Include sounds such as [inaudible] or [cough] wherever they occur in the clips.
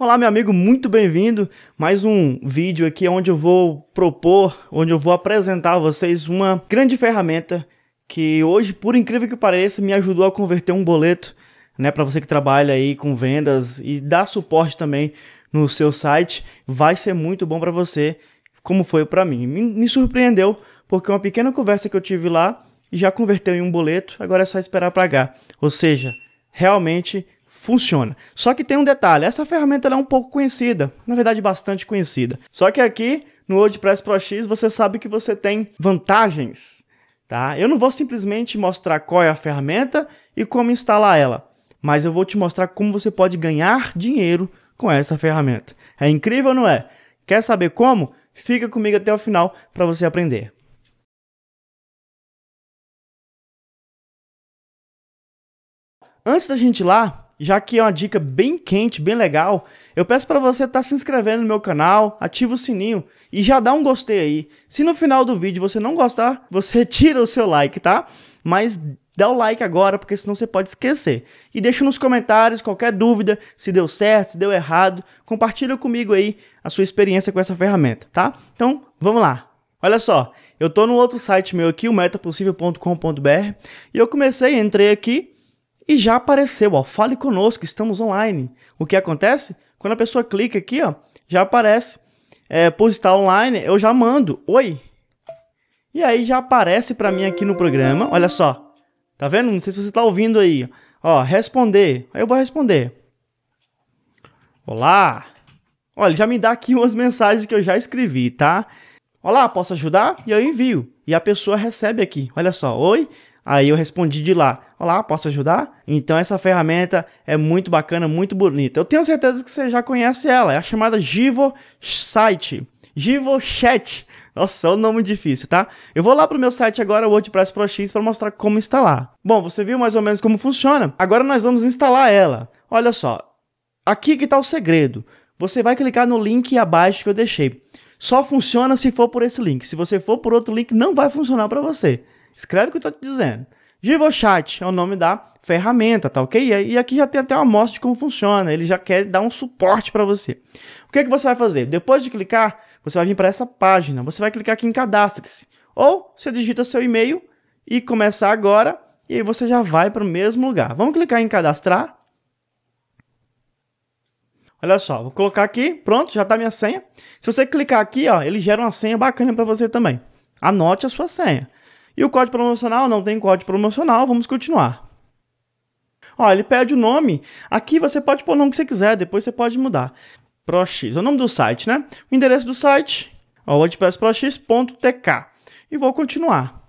Olá, meu amigo, muito bem-vindo. Mais um vídeo aqui onde eu vou propor, onde eu vou apresentar a vocês uma grande ferramenta que hoje, por incrível que pareça, me ajudou a converter um boleto, né, para você que trabalha aí com vendas e dá suporte também no seu site, vai ser muito bom para você, como foi para mim. Me, surpreendeu porque uma pequena conversa que eu tive lá já converteu em um boleto, agora é só esperar pagar. Ou seja, realmente funciona. Só que tem um detalhe, essa ferramenta é um pouco conhecida, na verdade bastante conhecida. Só que aqui no WordPress Pro X você sabe que você tem vantagens, tá? Eu não vou simplesmente mostrar qual é a ferramenta e como instalar ela, mas eu vou te mostrar como você pode ganhar dinheiro com essa ferramenta. É incrível, não é? Quer saber como? Fica comigo até o final para você aprender. Antes da gente ir lá, já que é uma dica bem quente, bem legal, eu peço para você estar tá se inscrevendo no meu canal, ativa o sininho e já dá um gostei aí. Se no final do vídeo você não gostar, você [laughs] tira o seu like, tá? Mas dá o like agora, porque senão você pode esquecer. E deixa nos comentários qualquer dúvida, se deu certo, se deu errado, compartilha comigo aí a sua experiência com essa ferramenta, tá? Então, vamos lá. Olha só, eu tô no outro site meu aqui, o metapossível.com.br, e eu comecei, entrei aqui, e já apareceu, ó, fale conosco, estamos online. O que acontece? Quando a pessoa clica aqui, ó, já aparece. É, postar online, eu já mando, oi. E aí já aparece para mim aqui no programa, olha só. Tá vendo? Não sei se você tá ouvindo aí. Ó, responder. Aí eu vou responder. Olá. Olha, já me dá aqui [laughs] umas mensagens que eu já escrevi, tá? Olá, posso ajudar? E eu envio. E a pessoa recebe aqui. Olha só, oi. Aí eu respondi de lá. Olá, posso ajudar? Então essa ferramenta é muito bacana, muito bonita. Eu tenho certeza que você já conhece ela, é a chamada Givo Site, Givo Chat. Nossa, é um nome difícil, tá? Eu vou lá pro meu site agora, WordPress Pro X, para mostrar como instalar. Bom, você viu mais ou menos como funciona. Agora nós vamos instalar ela. Olha só, aqui que está o segredo. Você vai clicar no link abaixo que eu deixei. Só funciona se for por esse link. Se você for por outro link, não vai funcionar para você. Escreve o que eu estou te dizendo. GivoChat é o nome da ferramenta, tá ok? E aqui já tem até uma amostra de como funciona, ele já quer dar um suporte para você. O que é que você vai fazer? Depois de clicar, você vai vir para essa página, você vai clicar aqui em cadastre-se, ou você digita seu e-mail e começa agora, e aí você já vai para o mesmo lugar. Vamos clicar em cadastrar. Olha só, vou colocar aqui, pronto, já está minha senha. Se você clicar aqui, ó, ele gera uma senha bacana para você também. Anote a sua senha. E o código promocional? Não tem código promocional, vamos continuar. Ó, ele pede o nome. Aqui você pode pôr o nome que você quiser, depois você pode mudar. ProX, é o nome do site, né? O endereço do site, ó, wordpressprox.tk. E vou continuar.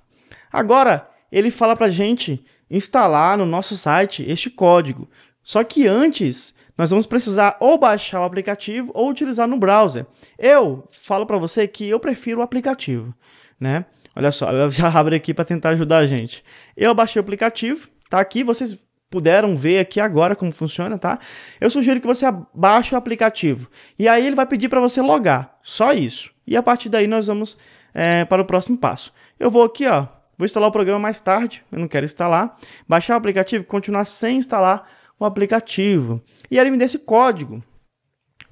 Agora, ele fala pra gente instalar no nosso site este código. Só que antes, nós vamos precisar ou baixar o aplicativo ou utilizar no browser. Eu falo para você que eu prefiro o aplicativo, né? Olha só, ela já [laughs] abre aqui para tentar ajudar a gente. Eu baixei o aplicativo, tá aqui, vocês puderam ver aqui agora como funciona, tá? Eu sugiro que você baixe o aplicativo. E aí ele vai pedir para você logar, só isso. E a partir daí nós vamos é, para o próximo passo. Eu vou aqui, ó, vou instalar o programa mais tarde, eu não quero instalar. Baixar o aplicativo, continuar sem instalar o aplicativo. E aí ele me dê esse código.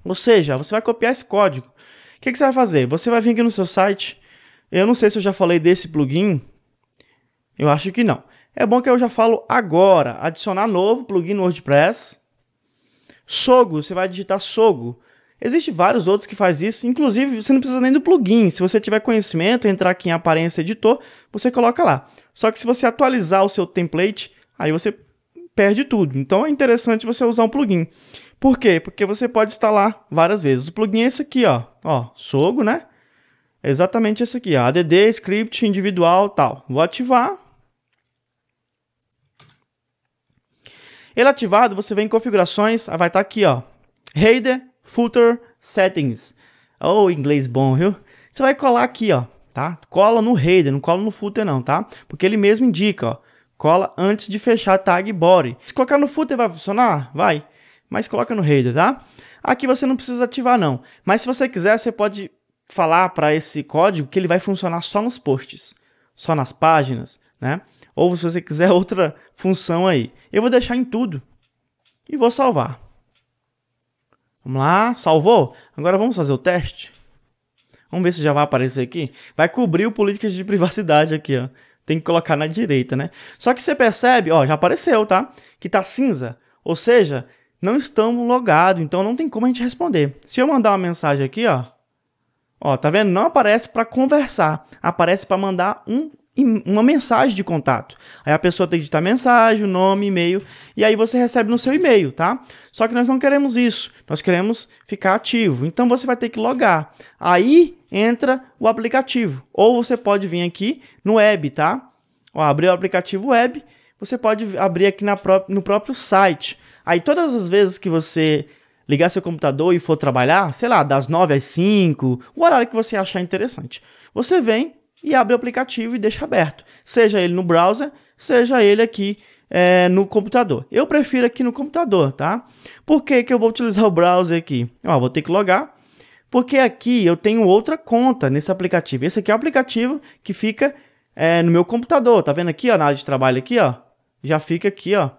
Ou seja, você vai copiar esse código. O que, que você vai fazer? Você vai vir aqui no seu site, eu não sei se eu já falei desse plugin. Eu acho que não. É bom que eu já falo agora. Adicionar novo plugin no WordPress. Sogo, você vai digitar Sogo. Existem vários outros que faz isso, inclusive você não precisa nem do plugin. Se você tiver conhecimento, entrar aqui em aparência editor, você coloca lá. Só que se você atualizar o seu template, aí você perde tudo. Então é interessante você usar um plugin. Por quê? Porque você pode instalar várias vezes. O plugin é esse aqui, ó, ó, Sogo, né? exatamente essa aqui, ADD, script individual, tal. Vou ativar. Ele ativado, você vem em configurações, ah, vai estar tá aqui, ó. Header, footer, settings. Oh, inglês bom, viu? Você vai colar aqui, ó, tá? Cola no header, não cola no footer não, tá? Porque ele mesmo indica, ó. Cola antes de fechar a tag body. Se colocar no footer vai funcionar? Vai. Mas coloca no header, tá? Aqui você não precisa ativar não. Mas se você quiser, você pode falar para esse código que ele vai funcionar só nos posts, só nas páginas, né? Ou se você quiser [laughs] outra função aí. Eu vou deixar em tudo e vou salvar. Vamos lá, salvou? Agora vamos fazer o teste. Vamos ver se já vai aparecer aqui. Vai cobrir o políticas de privacidade aqui, ó. Tem que colocar na direita, né? Só que você percebe, ó, já apareceu, tá? Que tá cinza. Ou seja, não estamos logados, então não tem como a gente responder. Se eu mandar uma mensagem aqui, ó, Ó, tá vendo? Não aparece para conversar, aparece para mandar um uma mensagem de contato. Aí a pessoa tem que digitar mensagem, nome, e-mail, e aí você recebe no seu e-mail, tá? Só que nós não queremos isso, nós queremos ficar ativo. Então você vai ter que logar. Aí entra o aplicativo, ou você pode vir aqui no web, tá? Ó, o aplicativo web, você pode abrir aqui na pró no próprio site. Aí todas as vezes que você ligar seu computador e for trabalhar, sei lá, das 9 às 5, o horário que você achar interessante. Você vem e abre o aplicativo e deixa aberto, seja ele no browser, seja ele aqui é, no computador. Eu prefiro aqui no computador, tá? Por que, que eu vou utilizar o browser aqui? Ó, vou ter que logar, porque aqui eu tenho outra conta nesse aplicativo. Esse aqui é o aplicativo que fica é, no meu computador, tá vendo aqui, ó, na área de trabalho aqui, ó, já fica aqui, ó,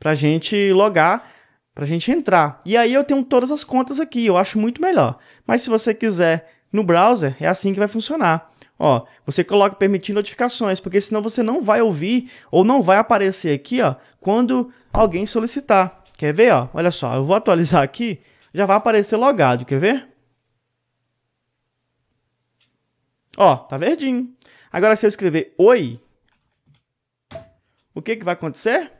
pra gente logar para a gente entrar. E aí eu tenho todas as contas aqui, eu acho muito melhor. Mas se você quiser no browser, é assim que vai funcionar. Ó, você coloca permitir notificações, porque senão você não vai ouvir ou não vai aparecer aqui, ó, quando alguém solicitar. Quer ver, ó? Olha só, eu vou atualizar aqui, já vai aparecer logado, quer ver? Ó, tá verdinho. Agora se eu escrever oi, o que que vai acontecer?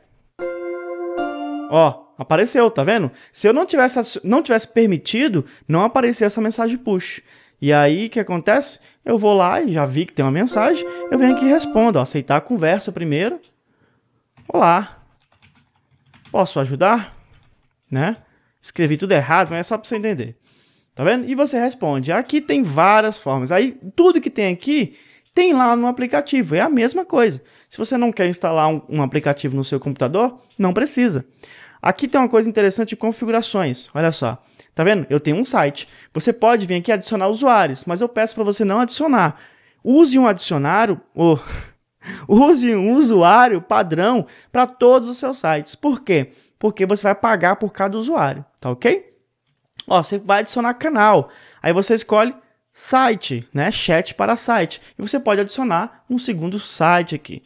Ó, apareceu, tá vendo? Se eu não tivesse, não tivesse permitido, não aparecia essa mensagem push. E aí, o que acontece? Eu vou lá e já vi que tem uma mensagem, eu venho aqui e respondo, ó, aceitar a conversa primeiro. Olá, posso ajudar? Né? Escrevi tudo errado, mas é só para você entender. Tá vendo? E você responde. Aqui tem várias formas. Aí, tudo que tem aqui, tem lá no aplicativo. É a mesma coisa. Se você não quer instalar um, um aplicativo no seu computador, não precisa. Aqui tem uma coisa interessante de configurações. Olha só. Tá vendo? Eu tenho um site. Você pode vir aqui adicionar usuários, mas eu peço para você não adicionar. Use um adicionário, ou [laughs] use um usuário padrão para todos os seus sites. Por quê? Porque você vai pagar por cada usuário, tá ok? Ó, você vai adicionar canal. Aí você escolhe site, né? Chat para site. E você pode adicionar um segundo site aqui.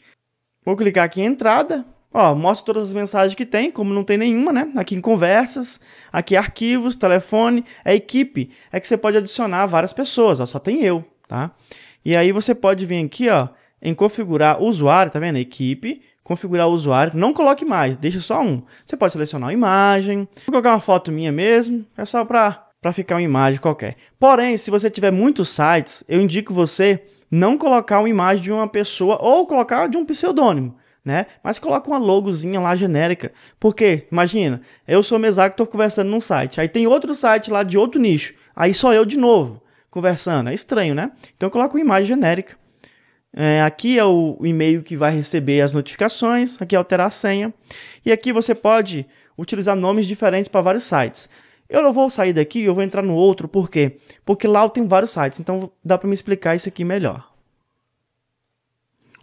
Vou clicar aqui em entrada, Ó, mostra todas as mensagens que tem, como não tem nenhuma, né? Aqui em conversas, aqui arquivos, telefone, é equipe. É que você pode adicionar várias pessoas, ó, só tem eu, tá? E aí você pode vir aqui, ó, em configurar usuário, tá vendo? Equipe, configurar usuário, não coloque mais, deixa só um. Você pode selecionar uma imagem, vou colocar uma foto minha mesmo, é só para ficar uma imagem qualquer. Porém, se você tiver muitos sites, eu indico você não colocar uma imagem de uma pessoa ou colocar de um pseudônimo né? Mas coloca uma logozinha lá genérica. Porque, imagina, eu sou mesário que estou conversando num site. Aí tem outro site lá de outro nicho. Aí só eu de novo conversando. É estranho, né? Então coloca uma imagem genérica. É, aqui é o e-mail que vai receber as notificações. Aqui é alterar a senha. E aqui você pode utilizar nomes diferentes para vários sites. Eu não vou sair daqui, eu vou entrar no outro. Por quê? Porque lá eu tenho vários sites. Então dá para me explicar isso aqui melhor.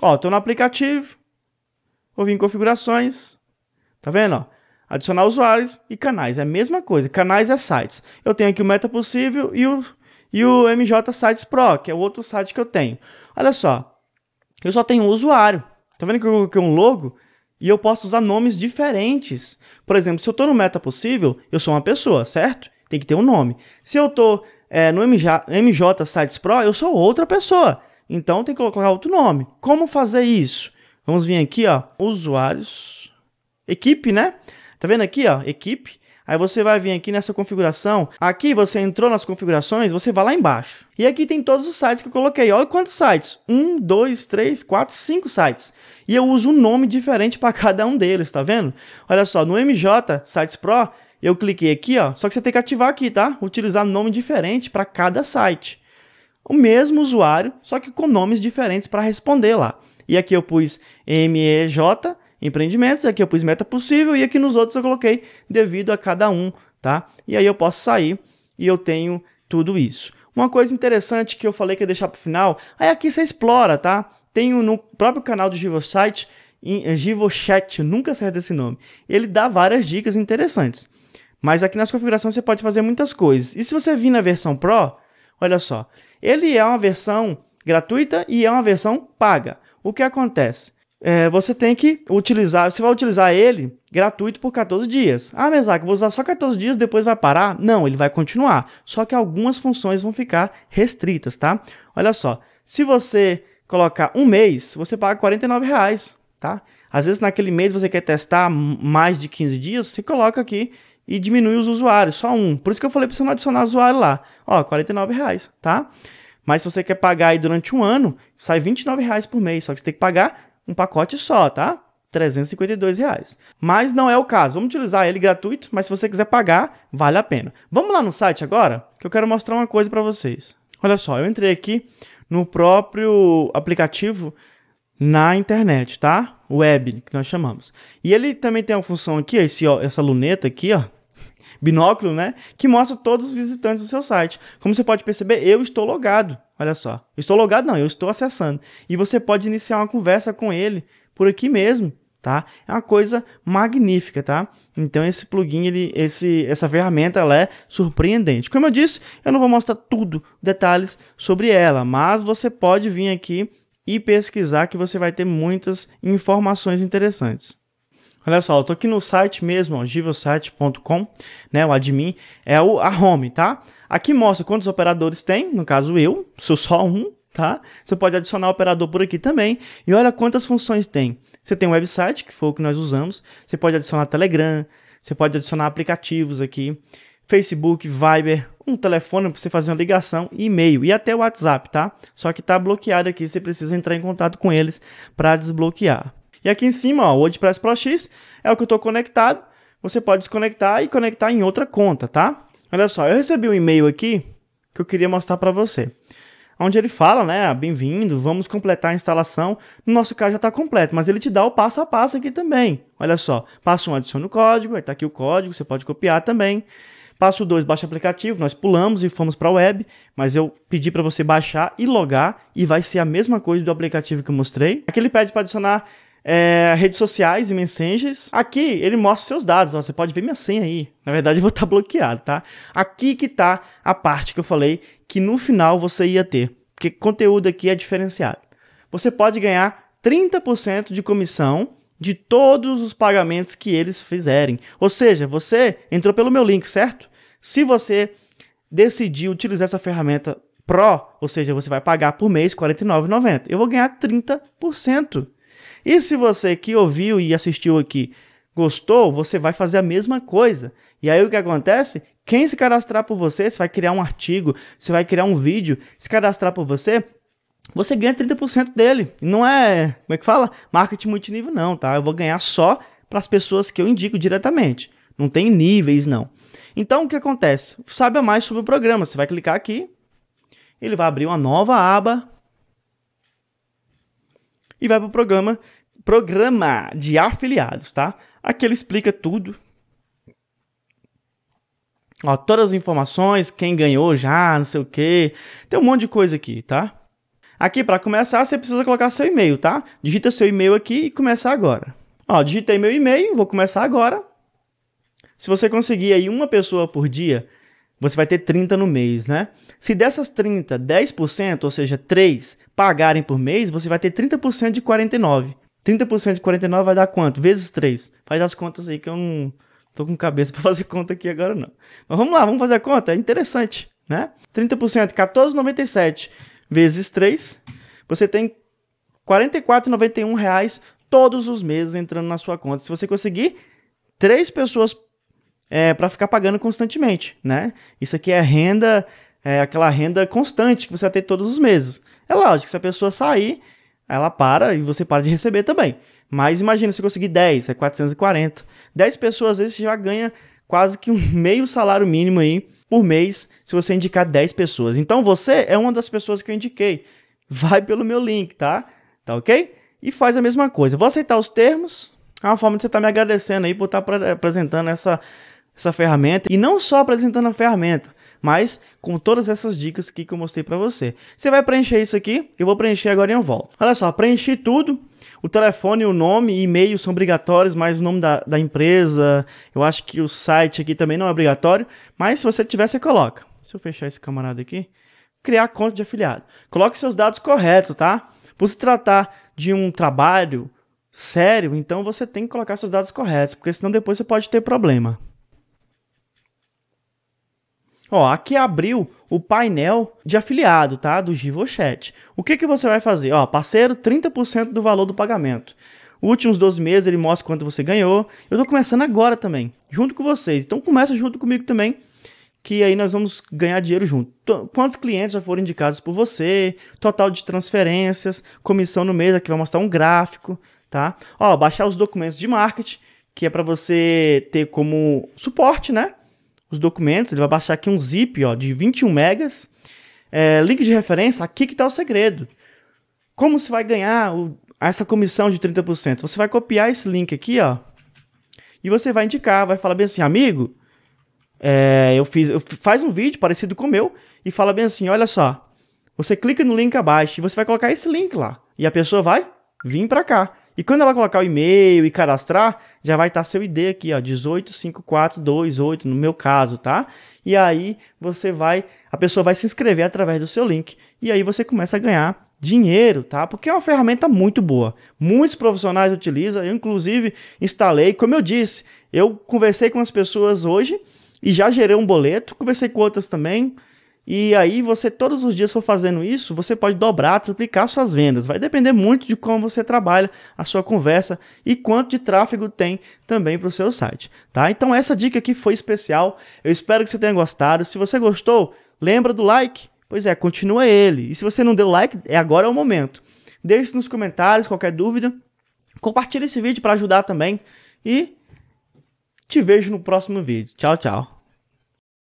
Ó, estou no aplicativo vou vir em configurações, tá vendo? Ó? Adicionar usuários e canais, é a mesma coisa, canais é sites. Eu tenho aqui o Meta Possível e o, e o MJ Sites Pro, que é o outro site que eu tenho. Olha só, eu só tenho um usuário, tá vendo que eu coloquei um logo? E eu posso usar nomes diferentes. Por exemplo, se eu estou no Meta Possível, eu sou uma pessoa, certo? Tem que ter um nome. Se eu estou é, no MJ, MJ Sites Pro, eu sou outra pessoa. Então tem que colocar outro nome. Como fazer isso? Vamos vir aqui, ó, usuários, equipe, né? Tá vendo aqui, ó, equipe. Aí você vai vir aqui nessa configuração. Aqui você entrou nas configurações, você vai lá embaixo. E aqui tem todos os sites que eu coloquei. Olha quantos sites. Um, dois, três, quatro, cinco sites. E eu uso um nome diferente para [laughs] cada um deles, tá vendo? Olha só, no MJ Sites Pro, eu cliquei aqui, ó. Só que você tem que ativar aqui, tá? Utilizar nome diferente para cada site. O mesmo usuário, só que com nomes diferentes para responder lá. E aqui eu pus MEJ, empreendimentos, aqui eu pus meta possível e aqui nos outros eu coloquei devido a cada um, tá? E aí eu posso sair e eu tenho tudo isso. Uma coisa interessante que eu falei que ia deixar para o final, aí é aqui você explora, tá? Tenho no próprio canal do GivoSite, é GivoChat, nunca acerta esse nome. Ele dá várias dicas interessantes. Mas aqui nas configurações você pode fazer muitas coisas. E se você vir na versão Pro, olha só, ele é uma versão gratuita e é uma versão paga. O que acontece? É, você tem que utilizar, você vai utilizar ele gratuito por 14 dias. Ah, Mesac, vou usar só 14 dias, depois vai parar? Não, ele vai continuar. Só que algumas funções vão ficar restritas, tá? Olha só, se você colocar um mês, você paga R$ reais, tá? Às vezes naquele mês você quer testar mais de 15 dias, você coloca aqui e diminui os usuários, só um. Por isso que eu falei para você não adicionar usuário lá. Ó, R$ reais, tá? Mas se você quer pagar aí durante um ano, sai R$29,00 por mês, só que você tem que pagar um pacote só, tá? R$352,00. Mas não é o caso. Vamos utilizar ele gratuito, mas se você quiser pagar, vale a pena. Vamos lá no site agora, que eu quero mostrar uma coisa para vocês. Olha só, eu entrei aqui no próprio aplicativo na internet, tá? Web, que nós chamamos. E ele também tem uma função aqui, esse, ó, essa luneta aqui, ó, binóculo, né? Que mostra todos os visitantes do seu site. Como você pode perceber, eu estou logado. Olha só. estou logado, não, eu estou acessando. E você pode iniciar uma conversa com ele por aqui mesmo. Tá? É uma coisa magnífica, tá? Então esse plugin, ele, esse, essa ferramenta, ela é surpreendente. Como eu disse, eu não vou mostrar tudo, detalhes sobre ela, mas você pode vir aqui e pesquisar que você vai ter muitas informações interessantes. Olha só, eu tô aqui no site mesmo, givosite.com, né, o admin, é o, a home, tá? Aqui mostra quantos operadores tem, no caso eu, sou só um, tá? Você pode adicionar operador por aqui também, e olha quantas funções tem. Você tem o website, que foi o que nós usamos, você pode adicionar Telegram, você pode adicionar aplicativos aqui, Facebook, Viber, um telefone para você fazer uma ligação, e-mail e até o WhatsApp, tá? Só que tá bloqueado aqui, você precisa entrar em contato com eles para desbloquear. E aqui em cima, ó, WordPress Pro X é o que eu estou conectado. Você pode desconectar e conectar em outra conta, tá? Olha só, eu recebi um e-mail aqui que eu queria mostrar para você. Onde ele fala, né? Ah, bem-vindo, vamos completar a instalação. No nosso caso já está completo, mas ele te dá o passo a passo aqui também. Olha só, passo 1, um, adiciona o código, aí está aqui o código, você pode copiar também. Passo 2, baixa aplicativo. Nós pulamos e fomos para a web, mas eu pedi para você baixar e logar e vai ser a mesma coisa do aplicativo que eu mostrei. Aqui ele pede para adicionar é, redes sociais e mensagens. Aqui ele mostra seus dados, ó, você pode ver minha senha aí. Na verdade [laughs] eu vou estar tá bloqueado, tá? Aqui que tá a parte que eu falei que no final você ia ter, porque conteúdo aqui é diferenciado. Você pode ganhar 30% de comissão de todos os pagamentos que eles fizerem. Ou seja, você entrou pelo meu link, certo? Se você decidir utilizar essa ferramenta Pro, ou seja, você vai pagar por mês R$ 49,90. Eu vou ganhar 30% e se você que ouviu e assistiu aqui gostou, você vai fazer a mesma coisa. E aí o que acontece? Quem se cadastrar por você, você vai criar um artigo, você vai criar um vídeo, se cadastrar por você, você ganha 30% dele. Não é, como é que fala? Marketing multinível não, tá? Eu vou ganhar só para as pessoas que eu indico diretamente. Não tem níveis não. Então o que acontece? Saiba mais sobre o programa, você vai clicar aqui, ele vai abrir uma nova aba e vai para o programa, programa de afiliados, tá? Aqui ele explica tudo. Ó, todas as informações, quem ganhou já, não sei o quê. Tem um monte de coisa aqui, tá? Aqui, para começar, você precisa colocar seu e-mail, tá? Digita seu e-mail aqui e começa agora. Ó, digitei meu e-mail, vou começar agora. Se você conseguir aí uma pessoa por dia, você vai ter 30 no mês, né? Se dessas 30, 10%, ou seja, 3, pagarem por mês, você vai ter 30% de 49. 30% de 49 vai dar quanto? Vezes 3. Faz as contas aí que eu não tô com cabeça [laughs] para fazer conta aqui agora não. Mas vamos lá, vamos fazer a conta, é interessante, né? 30%, 14,97 vezes 3, você tem R$ 44,91 reais todos os meses entrando na sua conta. Se você conseguir três pessoas é, para ficar pagando constantemente, né? Isso aqui é renda, é aquela renda constante que você vai ter todos os meses. É lógico, se a pessoa sair, ela para e você para de receber também. Mas imagina se conseguir 10, é 440. 10 pessoas, às vezes, você já ganha quase que um [laughs] meio salário mínimo aí por mês se você indicar 10 pessoas. Então você é uma das pessoas que eu indiquei. Vai pelo meu link, tá? Tá ok? E faz a mesma coisa. Vou aceitar os termos. É uma forma de você estar tá me agradecendo aí por tá estar apresentando essa, essa ferramenta. E não só apresentando a ferramenta, mas com todas essas dicas aqui que eu mostrei para você. Você vai preencher isso aqui, eu vou preencher agora e eu volto. Olha só, preenchi tudo, o telefone, o nome, e-mail são obrigatórios, mas o nome da, da empresa, eu acho que o site aqui também não é obrigatório, mas se você tiver, você coloca. Deixa eu fechar esse camarada aqui. Criar conta de afiliado. Coloque seus dados corretos, tá? Por se tratar de um trabalho sério, então você tem que colocar seus dados corretos, porque senão depois você pode ter problema. Ó, aqui abriu o painel de afiliado, tá? Do Givochat. O que, que você vai fazer? Ó, parceiro, 30% do valor do pagamento. Últimos 12 meses ele mostra quanto você ganhou. Eu tô começando agora também, junto com vocês. Então começa junto comigo também, que aí nós vamos ganhar dinheiro junto. Então, quantos clientes já foram indicados por você? Total de transferências, comissão no mês, aqui vai mostrar um gráfico, tá? Ó, baixar os documentos de marketing, que é para você ter como suporte, né? os documentos, ele vai baixar aqui um zip ó, de 21 megas, é, link de referência, aqui que está o segredo. Como você vai ganhar o, essa comissão de 30%? Você vai copiar esse link aqui, ó, e você vai indicar, vai falar bem assim, amigo, é, eu fiz, eu, faz um vídeo parecido com o meu e fala bem assim, olha só, você clica no link abaixo e você vai colocar esse link lá e a pessoa vai vir para cá. E quando ela colocar o e-mail e cadastrar, já vai estar tá seu ID aqui, ó, 185428 no meu caso, tá? E aí você vai, a pessoa vai se inscrever através do seu link e aí você começa a ganhar dinheiro, tá? Porque é uma ferramenta muito boa. Muitos profissionais utilizam, eu inclusive instalei, como eu disse, eu conversei com as pessoas hoje e já gerei um boleto, conversei com outras também, e aí você todos os dias for fazendo isso, você pode dobrar, triplicar suas vendas. Vai depender muito de como você trabalha a sua conversa e quanto de tráfego tem também para o seu site, tá? Então essa dica aqui foi especial. Eu espero que você tenha gostado. Se você gostou, lembra do like. Pois é, continua ele. E se você não deu like, é agora é o momento. Deixe nos comentários qualquer dúvida. Compartilhe esse vídeo para ajudar também e te vejo no próximo vídeo. Tchau, tchau.